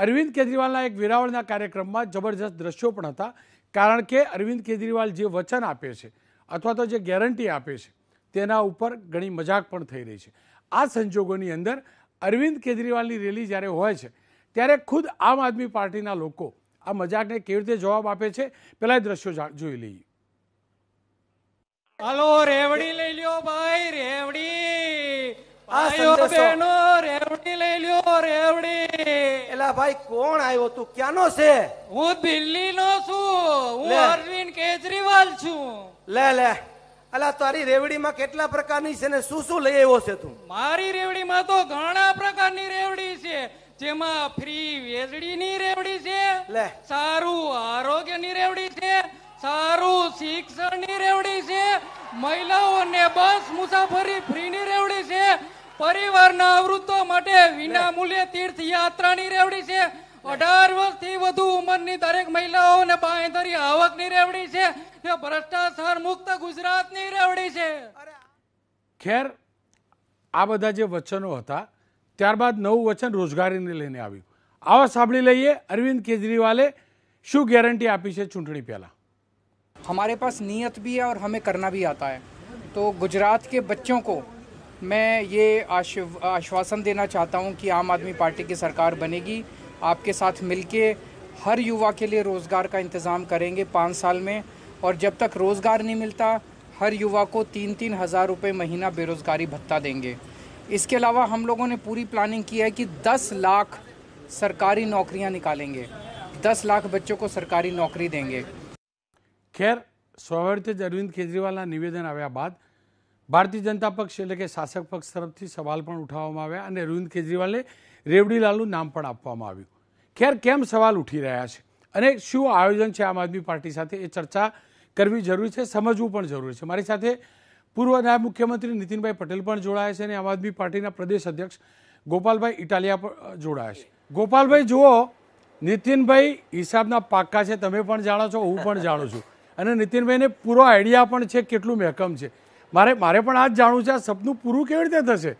અરવિંદ કેજરીવાલના એક વેરાવળના કાર્યક્રમમાં જબરજસ્ત દ્રશ્યો પણ હતા કારણ કે અરવિંદ કેજરીવાલ જે વચન આપે છે અથવા તો જે ગેરંટી આપે છે તેના ઉપર ઘણી મજાક પણ થઈ રહી છે આ સંજોગોની અંદર અરવિંદ કેજરીવાલની રેલી જ્યારે હોય છે ત્યારે ખુદ આમ આદમી પાર્ટીના લોકો આ મજાકને કેવી રીતે જવાબ આપે છે પેલા દ્રશ્યો જોઈ લઈએ હાલો રેવડી લઈ લ્યો ભાઈ રેવડી રેવડી લઈ લ્યો રેવડી એલા ભાઈ કોણ આવ્યો તું ક્યાંનો છે હું દિલ્હી નો છું હું અરવિંદ કેજરીવાલ છું લે લે અલા તારી રેવડીમાં કેટલા પ્રકારની છે ને શું શું લઈ આવ્યો છે તું મારી રેવડીમાં તો ઘણા પ્રકારની રેવડી છે જેમાં ફ્રી વેજડી ની રેવડી છે લે સારું આરોગ્ય ની રેવડી છે સારું શિક્ષણ ની રેવડી છે મહિલાઓને બસ મુસાફરી ફ્રી ની રેવડી પરિવારના આવૃત્તો માટે વિના મૂલ્યે તીર્થ યાત્રાની રેવડી છે અઢાર વર્ષથી વધુ ઉંમરની દરેક મહિલાઓને બાંયધરી આવકની રેવડી છે ને ભ્રષ્ટાચાર મુક્ત ગુજરાતની રેવડી છે ખેર આ બધા જે વચનો હતા ત્યારબાદ નવું વચન રોજગારીને લઈને આવ્યું આવા સાંભળી લઈએ અરવિંદ કેજરીવાલે શું ગેરંટી આપી છે ચૂંટણી પહેલાં हमारे પાસ નિયત भी है હમે કરના करना આતા आता તો ગુજરાત કે બચ્ચો કો मैं ये आश्वासन देना चाहता हूँ कि आम आदमी पार्टी की सरकार बनेगी आपके साथ मिलके हर युवा के लिए रोज़गार का इंतज़ाम करेंगे पाँच साल में और जब तक रोज़गार नहीं मिलता हर युवा को तीन तीन हज़ार रुपये महीना बेरोज़गारी भत्ता देंगे इसके अलावा हम लोगों ने पूरी प्लानिंग की है कि दस लाख सरकारी नौकरियां निकालेंगे दस लाख बच्चों को सरकारी नौकरी देंगे खैर સ્વવર્તે अरविंद केजरीवाल निवेदन आया बाद ભારતીય જનતા પક્ષ એટલે કે શાસક પક્ષ તરફથી સવાલ પણ ઉઠાવવામાં આવ્યા અને અરવિંદ કેજરીવાલને રેવડીલાલનું નામ પણ આપવામાં આવ્યું ખેર કેમ સવાલ ઉઠી રહ્યા છે અને શું આયોજન છે આમ આદમી પાર્ટી સાથે એ ચર્ચા કરવી જરૂરી છે સમજવું પણ જરૂરી છે મારી સાથે પૂર્વ નાયબ મુખ્યમંત્રી નીતિનભાઈ પટેલ પણ જોડાયા છે અને આમ આદમી પાર્ટીના પ્રદેશ અધ્યક્ષ ગોપાલભાઈ ઇટાલિયા પણ જોડાયા છે ગોપાલભાઈ જુઓ નીતિનભાઈ હિસાબના પાક્કા છે તમે પણ જાણો છો હું પણ જાણું છું અને નીતિનભાઈને પૂરો આઈડિયા પણ છે કેટલું મહેકમ છે મારે મારે પણ આ જ જાણવું છે આ સપનું પૂરું કેવી રીતે થશે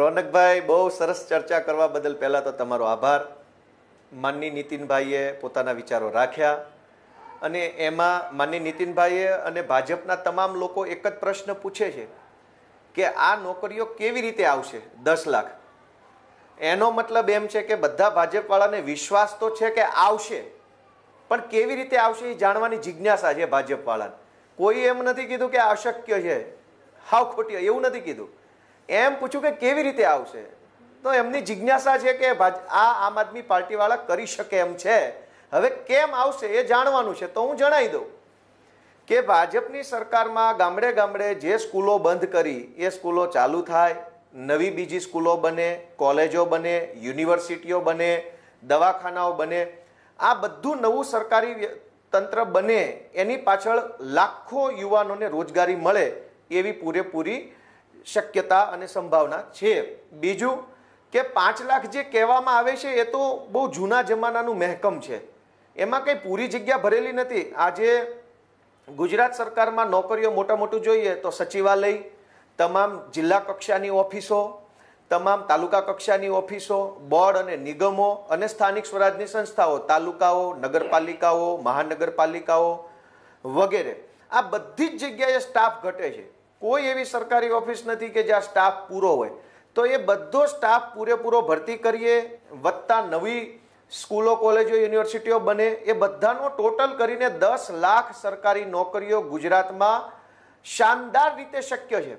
રોનકભાઈ બહુ સરસ ચર્ચા કરવા બદલ પહેલાં તો તમારો આભાર માનની નીતિનભાઈએ પોતાના વિચારો રાખ્યા અને એમાં માનની નીતિનભાઈએ અને ભાજપના તમામ લોકો એક જ પ્રશ્ન પૂછે છે કે આ નોકરીઓ કેવી રીતે આવશે દસ લાખ એનો મતલબ એમ છે કે બધા ભાજપવાળાને વિશ્વાસ તો છે કે આવશે પણ કેવી રીતે આવશે એ જાણવાની જિજ્ઞાસા છે ભાજપવાળાને કોઈ એમ નથી કીધું કે અશક્ય છે હાવ ખોટી એવું નથી કીધું એમ પૂછ્યું કે કેવી રીતે આવશે તો એમની જિજ્ઞાસા છે કે આ આમ આદમી પાર્ટીવાળા કરી શકે એમ છે હવે કેમ આવશે એ જાણવાનું છે તો હું જણાવી દઉં કે ભાજપની સરકારમાં ગામડે ગામડે જે સ્કૂલો બંધ કરી એ સ્કૂલો ચાલુ થાય નવી બીજી સ્કૂલો બને કોલેજો બને યુનિવર્સિટીઓ બને દવાખાનાઓ બને આ બધું નવું સરકારી તંત્ર બને એની પાછળ લાખો યુવાનોને રોજગારી મળે એવી પૂરેપૂરી શક્યતા અને સંભાવના છે બીજું કે પાંચ લાખ જે કહેવામાં આવે છે એ તો બહુ જૂના જમાનાનું મહેકમ છે એમાં કંઈ પૂરી જગ્યા ભરેલી નથી આજે ગુજરાત સરકારમાં નોકરીઓ મોટા મોટું જોઈએ તો સચિવાલય તમામ જિલ્લા કક્ષાની ઓફિસો તમામ તાલુકા કક્ષાની ઓફિસો બોર્ડ અને નિગમો અને સ્થાનિક સ્વરાજની સંસ્થાઓ તાલુકાઓ નગરપાલિકાઓ મહાનગરપાલિકાઓ વગેરે આ બધી જ જગ્યાએ સ્ટાફ ઘટે છે કોઈ એવી સરકારી ઓફિસ નથી કે જ્યાં સ્ટાફ પૂરો હોય તો એ બધો સ્ટાફ પૂરેપૂરો ભરતી કરીએ વધતા નવી સ્કૂલો કોલેજો યુનિવર્સિટીઓ બને એ બધાનો ટોટલ કરીને દસ લાખ સરકારી નોકરીઓ ગુજરાતમાં શાનદાર રીતે શક્ય છે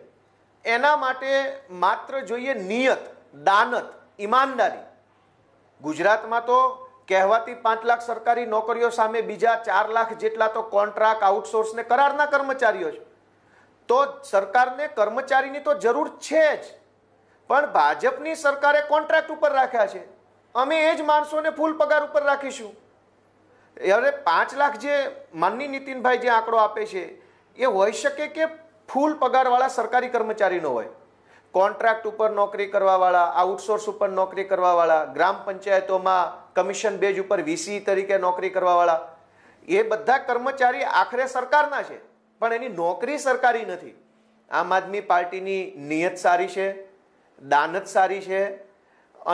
એના માટે માત્ર જોઈએ નિયત દાનત ઈમાનદારી ગુજરાતમાં તો કહેવાતી પાંચ લાખ સરકારી નોકરીઓ સામે બીજા ચાર લાખ જેટલા તો કોન્ટ્રાક્ટ આઉટસોર્સને કરારના કર્મચારીઓ છે તો સરકારને કર્મચારીની તો જરૂર છે જ પણ ભાજપની સરકારે કોન્ટ્રાક્ટ ઉપર રાખ્યા છે અમે એ જ માણસોને ફૂલ પગાર ઉપર રાખીશું હવે પાંચ લાખ જે માનની નીતિનભાઈ જે આંકડો આપે છે એ હોઈ શકે કે ફૂલ પગારવાળા સરકારી કર્મચારીનો હોય કોન્ટ્રાક્ટ ઉપર નોકરી કરવાવાળા આઉટસોર્સ ઉપર નોકરી કરવાવાળા ગ્રામ પંચાયતોમાં કમિશન બેજ ઉપર વીસી તરીકે નોકરી કરવાવાળા એ બધા કર્મચારી આખરે સરકારના છે પણ એની નોકરી સરકારી નથી આમ આદમી પાર્ટીની નિયત સારી છે દાનત સારી છે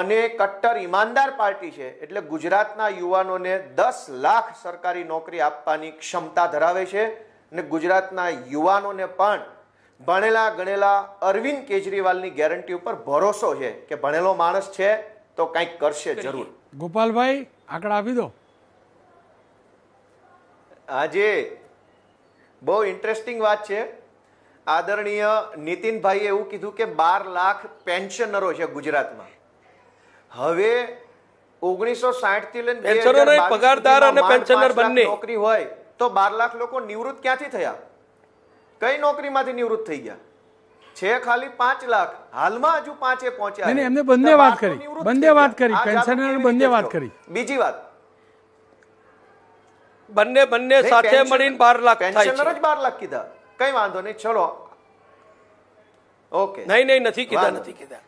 અને કટ્ટર ઈમાનદાર પાર્ટી છે એટલે ગુજરાતના યુવાનોને દસ લાખ સરકારી નોકરી આપવાની ક્ષમતા ધરાવે છે અને ગુજરાતના યુવાનોને પણ ભણેલા ગણેલા અરવિંદ કેજરીવાલની ગેરંટી ઉપર ભરોસો છે કે ભણેલો માણસ છે તો કંઈક કરશે જરૂર ગોપાલભાઈ આંકડા આપી દો આજે બહુ ઇન્ટરેસ્ટિંગ વાત છે આદરણીય નીતિનભાઈએ એવું કીધું કે બાર લાખ પેન્શનરો છે ગુજરાતમાં હવે ઓગણીસો સાઠ થી લઈને પગારદાર અને પેન્શનર બંને નોકરી હોય તો બાર લાખ લોકો નિવૃત્ત ક્યાંથી થયા કઈ નોકરીમાંથી નિવૃત્ત થઈ ગયા છે ખાલી પાંચ લાખ હાલમાં હજુ પાંચે પહોંચ્યા નહીં એમને બંને વાત કરી બંને વાત કરી પેન્શનર બંને વાત કરી બીજી વાત બંને બંને સાથે મળીને બાર લાખ પેન્શનર જ બાર લાખ કીધા કઈ વાંધો નહીં ચલો ઓકે નહીં નહીં નથી કીધા નથી કીધા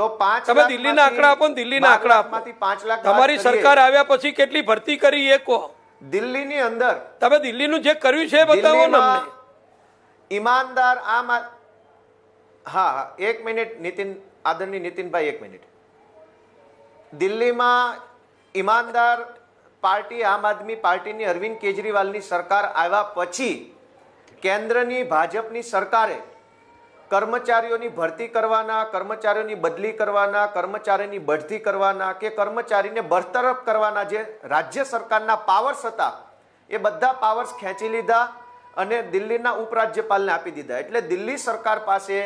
તો પાંચ તમે દિલ્હીના આંકડા આપો દિલ્હીના આંકડા આપો પાંચ લાખ તમારી સરકાર આવ્યા પછી કેટલી ભરતી કરી એ કહો દિલ્હીની અંદર તમે દિલ્હીનું જે કર્યું છે બતાવો ને ઈમાનદાર આમ હા હા એક મિનિટ નીતિન આદરણીય નીતિનભાઈ એક મિનિટ દિલ્હીમાં ઈમાનદાર પાર્ટી આમ આદમી પાર્ટીની અરવિંદ કેજરીવાલની સરકાર આવ્યા પછી કેન્દ્રની ભાજપની સરકારે કર્મચારીઓની ભરતી કરવાના કર્મચારીઓની બદલી કરવાના કર્મચારીની બઢતી કરવાના કે કર્મચારીને બરતરફ કરવાના જે રાજ્ય સરકારના પાવર્સ હતા એ બધા પાવર્સ ખેંચી લીધા અને દિલ્હીના ઉપરાજ્યપાલને આપી દીધા એટલે દિલ્હી સરકાર પાસે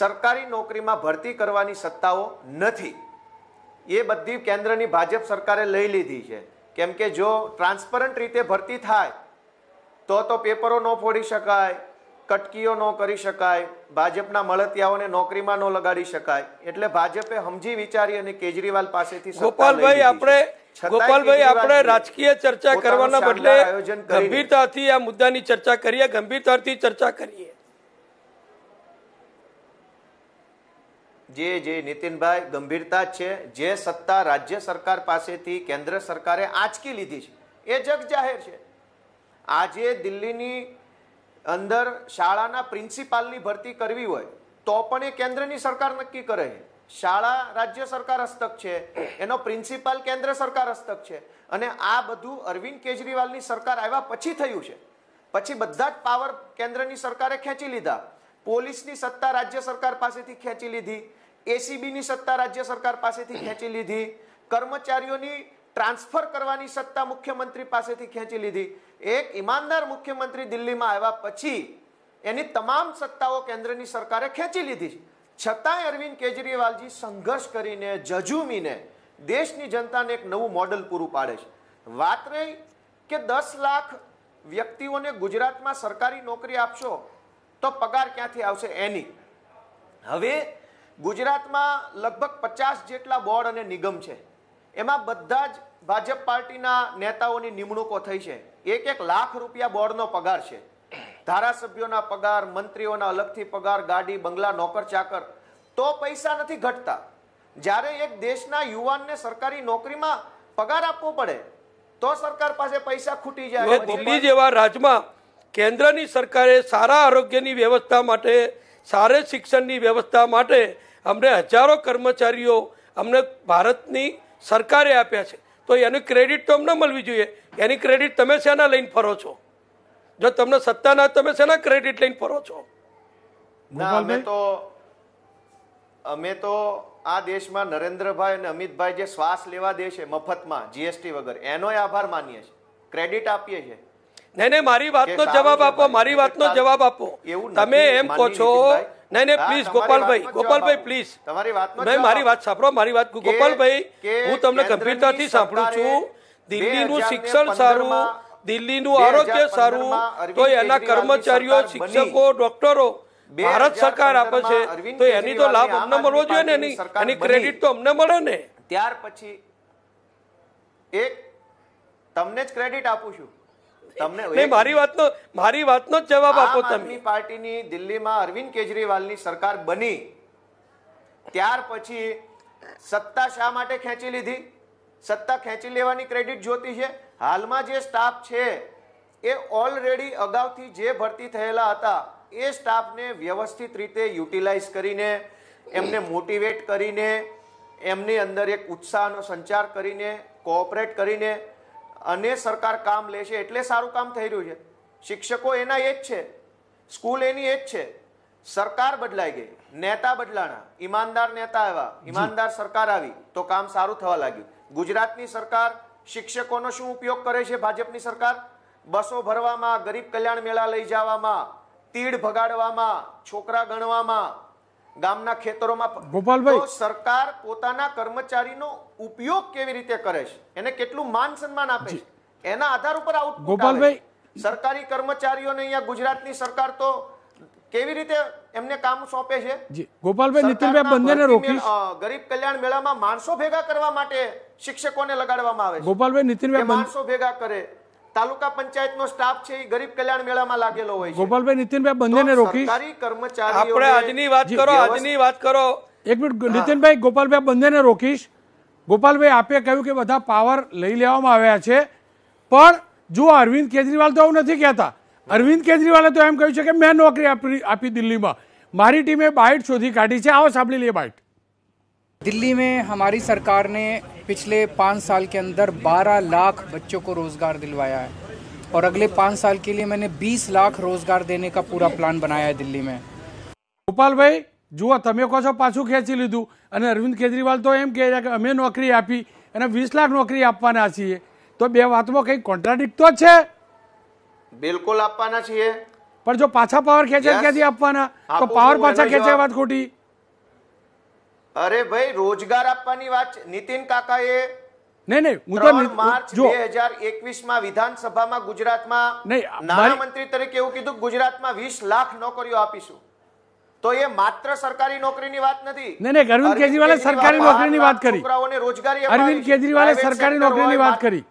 સરકારી નોકરીમાં ભરતી કરવાની સત્તાઓ નથી એ બધી કેન્દ્રની ભાજપ સરકારે લઈ લીધી છે કેમ કે જો ટ્રાન્સપરન્ટ રીતે ભરતી થાય તો તો પેપરો ન ફોડી શકાય કટકીઓ ન કરી શકાય ભાજપના મળતિયાઓને નોકરીમાં ન લગાડી શકાય એટલે ભાજપે સમજી વિચારી અને કેજરીવાલ પાસેથી ગોપાલભાઈ આપણે ગોપાલભાઈ આપણે રાજકીય ચર્ચા કરવાના બદલે ગંભીરતાથી આ મુદ્દાની ચર્ચા કરીએ ગંભીરતાથી ચર્ચા કરીએ જે જે નીતિનભાઈ ગંભીરતા છે જે સત્તા રાજ્ય સરકાર પાસેથી કેન્દ્ર સરકારે આંચકી લીધી છે એ જગ જાહેર છે આજે દિલ્હીની અંદર શાળાના પ્રિન્સિપાલની ભરતી કરવી હોય તો પણ એ કેન્દ્રની સરકાર નક્કી કરે છે શાળા રાજ્ય સરકાર હસ્તક છે એનો પ્રિન્સિપાલ કેન્દ્ર સરકાર હસ્તક છે અને આ બધું અરવિંદ કેજરીવાલની સરકાર આવ્યા પછી થયું છે પછી બધા જ પાવર કેન્દ્રની સરકારે ખેંચી લીધા પોલીસની સત્તા રાજ્ય સરકાર પાસેથી ખેંચી લીધી એસીબીની સત્તા રાજ્ય સરકાર પાસેથી ખેંચી લીધી કર્મચારીઓની ટ્રાન્સફર કરવાની સત્તા મુખ્યમંત્રી પાસેથી ખેંચી લીધી એક ઈમાનદાર મુખ્યમંત્રી દિલ્હીમાં આવ્યા પછી એની તમામ સત્તાઓ કેન્દ્રની સરકારે ખેંચી લીધી છતાંય અરવિંદ કેજરીવાલજી સંઘર્ષ કરીને જજુમીને દેશની જનતાને એક નવું મોડલ પૂરું પાડે છે વાત રહી કે દસ લાખ વ્યક્તિઓને ગુજરાતમાં સરકારી નોકરી આપશો તો પગાર ક્યાંથી આવશે એની હવે ગુજરાતમાં લગભગ પચાસ જેટલા બોર્ડ અને નિગમ છે એમાં બધા જ ભાજપ પાર્ટીના નેતાઓની નિમણૂકો થઈ છે એક એક લાખ રૂપિયા બોર્ડનો પગાર છે ધારાસભ્યોના પગાર મંત્રીઓના અલગથી પગાર ગાડી બંગલા નોકર ચાકર તો પૈસા નથી ઘટતા જ્યારે એક દેશના યુવાનને સરકારી નોકરીમાં પગાર આપવો પડે તો સરકાર પાસે પૈસા ખૂટી જાય દિલ્હી જેવા રાજ્યમાં કેન્દ્રની સરકારે સારા આરોગ્યની વ્યવસ્થા માટે સારે શિક્ષણની વ્યવસ્થા માટે અમને હજારો કર્મચારીઓ અમને ભારતની સરકારે આપ્યા છે તો એનું ક્રેડિટ તો અમને મળવી જોઈએ એની ક્રેડિટ તમે શેના લઈને ફરો છો જો તમને સત્તા ના તમે શેના ક્રેડિટ લઈને ફરો છો અમે તો અમે તો આ દેશમાં નરેન્દ્રભાઈ અને અમિતભાઈ જે શ્વાસ લેવા દે છે મફતમાં જીએસટી વગર એનો આભાર માનીએ છીએ ક્રેડિટ આપીએ છીએ નહીં નહીં મારી વાતનો જવાબ આપો મારી વાતનો જવાબ આપો એવું તમે એમ કહો છો નહીં નહીં પ્લીઝ ગોપાલભાઈ ગોપાલભાઈ પ્લીઝ તમારી વાત મારી વાત સાંભળો મારી વાત ગોપાલભાઈ હું તમને ગંભીરતાથી સાંભળું છું દિલ્હીનું શિક્ષણ સારું દિલ્હીનું આરોગ્ય સારું તો એના કર્મચારીઓ શિક્ષકો ડોક્ટરો ભારત સરકાર આપે છે તો એની તો લાભ અમને મળવો જોઈએ ને એની એની ક્રેડિટ તો અમને મળે ને ત્યાર પછી એક તમને જ ક્રેડિટ આપું છું મારી વાતનો જ જવાબ આપો તમે પાર્ટીની દિલ્હીમાં અરવિંદ કેજરીવાલની સરકાર બની ત્યાર પછી સત્તા શા માટે ખેંચી લીધી સત્તા ખેંચી લેવાની ક્રેડિટ જોતી છે હાલમાં જે સ્ટાફ છે એ ઓલરેડી અગાઉથી જે ભરતી થયેલા હતા એ સ્ટાફને વ્યવસ્થિત રીતે યુટિલાઇઝ કરીને એમને મોટિવેટ કરીને એમની અંદર એક ઉત્સાહનો સંચાર કરીને કોઓપરેટ કરીને અને સરકાર કામ લેશે એટલે સારું કામ થઈ રહ્યું છે શિક્ષકો એના એ જ છે સ્કૂલ એની એ જ છે સરકાર બદલાઈ ગઈ નેતા બદલાણા ઈમાનદાર નેતા આવ્યા ઈમાનદાર સરકાર આવી તો કામ સારું થવા લાગ્યું ગુજરાતની સરકાર શિક્ષકોનો શું ઉપયોગ કરે છે ભાજપની સરકાર બસો ભરવામાં ગરીબ કલ્યાણ મેળા લઈ જવામાં તીડ ભગાડવામાં છોકરા ગણવામાં ગામના ખેતરોમાં સરકાર પોતાના કર્મચારીનો ઉપયોગ કેવી રીતે કરે છે એને કેટલું માન સન્માન આપે છે એના આધાર ઉપર આઉટપુટ ગોપાલભાઈ સરકારી કર્મચારીઓને અહીંયા ગુજરાતની સરકાર તો કેવી રીતે એમને કામ સોંપે છે ગોપાલભાઈ નીતિનભાઈ બંનેને રોકીશ ગરીબ કલ્યાણ મેળામાં માણસો ભેગા કરવા માટે શિક્ષકોને લગાડવામાં આવે છે ગોપાલભાઈ નીતિનભાઈ માણસો ભેગા કરે તાલુકા પંચાયતનો સ્ટાફ છે એ ગરીબ કલ્યાણ મેળામાં લાગેલો હોય ગોપાલભાઈ નીતિનભાઈ બંનેને રોકી સરકારી કર્મચારી આપણે આજની વાત કરો આજની વાત કરો એક મિનિટ નીતિનભાઈ ગોપાલભાઈ બંનેને રોકીશ ગોપાલભાઈ આપે કહ્યું કે બધા પાવર લઈ લેવામાં આવ્યા છે પણ જો અરવિંદ કેજરીવાલ તો આવું નથી કહેતા અરવિંદ કેજરીવાલે તો એમ કહ્યું છે કે મેં નોકરી આપી આપી દિલ્હીમાં મારી ટીમે બાઇટ શોધી કાઢી છે આવો સાંભળી લઈએ બાઇટ दिल्ली में हमारी सरकार ने पिछले पाँच साल के अंदर बारह लाख बच्चों को रोजगार दिलवाया है और अगले पाँच साल के लिए मैंने 20 लाख रोजगार देने का पूरा प्लान बनाया है दिल्ली में गोपाल भाई जुआ तमे कहो पाछू खेची लीधु अरविंद केजरीवाल तो एम कह रहा अमे नौकरी आपी अने 20 लाख नौकरी आप तो बे वात में कई कॉन्ट्राडिक्ट तो छे बिल्कुल आपवाना पर जो पाछा पावर खेचे क्या दी पावर पाछा खेचे बात खोटी અરે ભાઈ રોજગાર આપવાની વાત નીતિન કાકાએ એ સરકારી નોકરીની વાત અરવિંદ કેજરીવાલે સરકારી નોકરીની વાત કરી છોકરાઓને અરવિંદ કેજરીવાલે સરકારી ની વાત કરી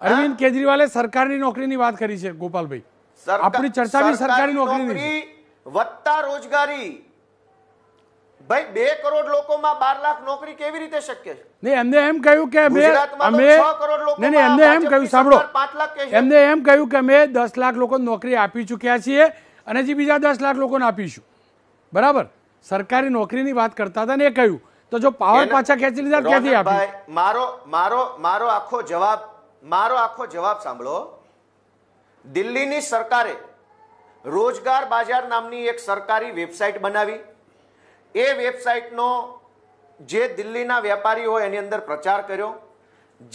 અરવિંદ કેજરીવાલે સરકારની નોકરીની વાત કરી છે ગોપાલભાઈ આપણી ચર્ચા બી સરકારી નોકરીની વત્તા રોજગારી ભાઈ બે કરોડ લોકોમાં બાર લાખ નોકરી કેવી રીતે શક્ય છે નહીં એમને એમ કહ્યું કે અમે અમે નહીં એમને એમ કહ્યું સાંભળો પાંચ લાખ એમને એમ કહ્યું કે અમે દસ લાખ લોકો નોકરી આપી ચૂક્યા છીએ અને જે બીજા દસ લાખ લોકોને આપીશું બરાબર સરકારી નોકરીની વાત કરતા હતા ને એ કહ્યું તો જો પાવર પાછા ખેંચી લીધા ક્યાંથી આપી મારો મારો મારો આખો જવાબ મારો આખો જવાબ સાંભળો દિલ્હીની સરકારે રોજગાર બજાર નામની એક સરકારી વેબસાઇટ બનાવી એ વેબસાઇટનો જે દિલ્હીના વેપારી હોય એની અંદર પ્રચાર કર્યો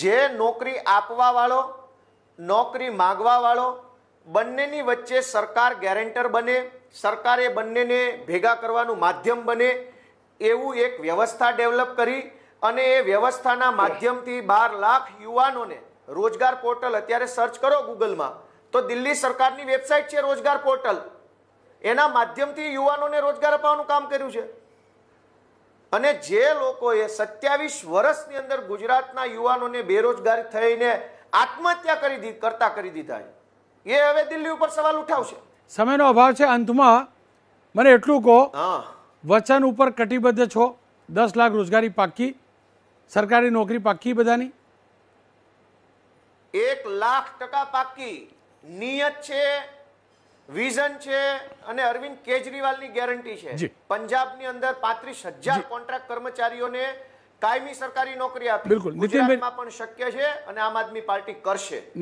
જે નોકરી આપવાવાળો નોકરી માગવાવાળો બંનેની વચ્ચે સરકાર ગેરેન્ટર બને સરકાર એ બંનેને ભેગા કરવાનું માધ્યમ બને એવું એક વ્યવસ્થા ડેવલપ કરી અને એ વ્યવસ્થાના માધ્યમથી બાર લાખ યુવાનોને રોજગાર પોર્ટલ અત્યારે સર્ચ કરો ગૂગલમાં તો દિલ્હી સરકારની વેબસાઇટ છે રોજગાર પોર્ટલ એના માધ્યમથી યુવાનોને રોજગાર અપાવવાનું કામ કર્યું છે અને જે લોકોએ સત્યાવીસ વર્ષની અંદર ગુજરાતના યુવાનોને બેરોજગારી થઈને આત્મહત્યા કરી દી કરતા કરી દીધા એ હવે દિલ્હી ઉપર સવાલ ઉઠાવશે સમયનો અભાવ છે અંતમાં મને એટલું કહો વચન ઉપર કટિબદ્ધ છો દસ લાખ રોજગારી પાકી સરકારી નોકરી પાકી બધાની એક લાખ ટકા પાકી નિયત છે વિઝન છે અને અરવિંદ કેજરીવાલની ગેરંટી છે પંજાબની અંદર પાંત્રીસ હજાર કોન્ટ્રાક્ટ કર્મચારીઓને કાયમી સરકારી નોકરી આપી બિલકુલ પણ શક્ય છે અને આમ આદમી પાર્ટી કરશે